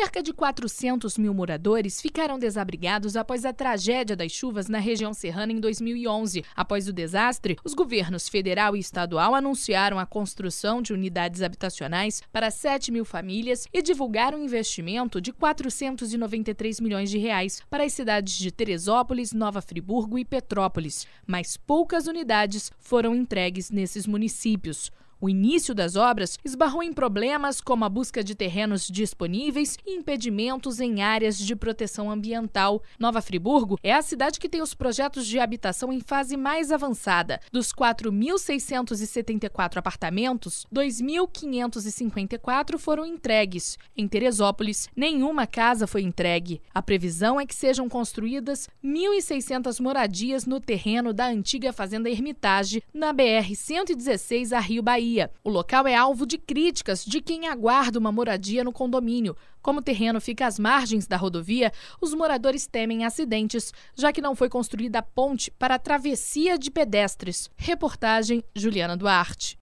Cerca de 400 mil moradores ficaram desabrigados após a tragédia das chuvas na região serrana em 2011. Após o desastre, os governos federal e estadual anunciaram a construção de unidades habitacionais para 7 mil famílias e divulgaram um investimento de 493 milhões de reais para as cidades de Teresópolis, Nova Friburgo e Petrópolis. Mas poucas unidades foram entregues nesses municípios. O início das obras esbarrou em problemas como a busca de terrenos disponíveis e impedimentos em áreas de proteção ambiental. Nova Friburgo é a cidade que tem os projetos de habitação em fase mais avançada. Dos 4.674 apartamentos, 2.554 foram entregues. Em Teresópolis, nenhuma casa foi entregue. A previsão é que sejam construídas 1.600 moradias no terreno da antiga Fazenda Hermitage, na BR-116, a Rio Bahia. Bahia. O local é alvo de críticas de quem aguarda uma moradia no condomínio. Como o terreno fica às margens da rodovia, os moradores temem acidentes, já que não foi construída ponte para a travessia de pedestres. Reportagem Juliana Duarte.